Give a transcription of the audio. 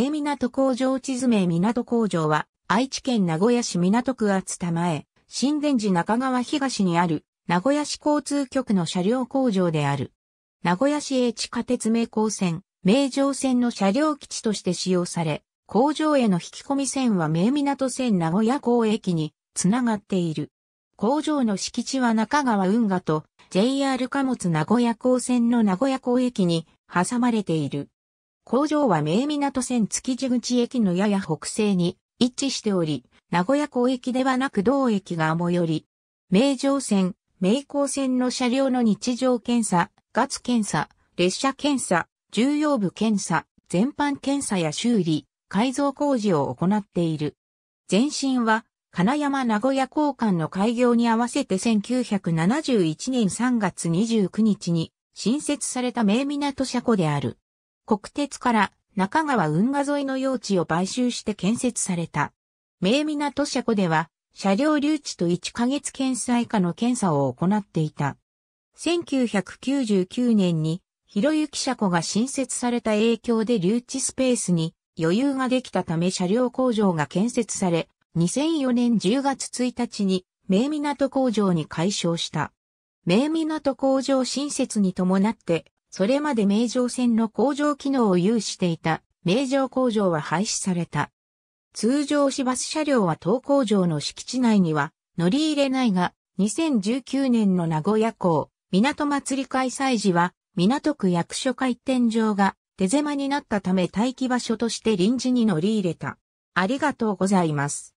名港工場地図名港工場は、愛知県名古屋市港区厚田前、新田寺中川東にある、名古屋市交通局の車両工場である。名古屋市営地下鉄名港線、名城線の車両基地として使用され、工場への引き込み線は名港線名古屋港駅につながっている。工場の敷地は中川運河と JR 貨物名古屋港線の名古屋港駅に挟まれている。工場は名港線築地口駅のやや北西に位置しており、名古屋港駅ではなく同駅が最寄り、名城線、名港線の車両の日常検査、ガツ検査、列車検査、重要部検査、全般検査や修理、改造工事を行っている。前身は、金山名古屋港間の開業に合わせて1971年3月29日に新設された名港車庫である。国鉄から中川運河沿いの用地を買収して建設された。名港車庫では、車両留置と1ヶ月検査以下の検査を行っていた。1999年に、広行車庫が新設された影響で留置スペースに余裕ができたため車両工場が建設され、2004年10月1日に、名港工場に改称した。名港工場新設に伴って、それまで名城線の工場機能を有していた名城工場は廃止された。通常市バス車両は当工場の敷地内には乗り入れないが、2019年の名古屋港、港祭り開催時は、港区役所開店場が手狭になったため待機場所として臨時に乗り入れた。ありがとうございます。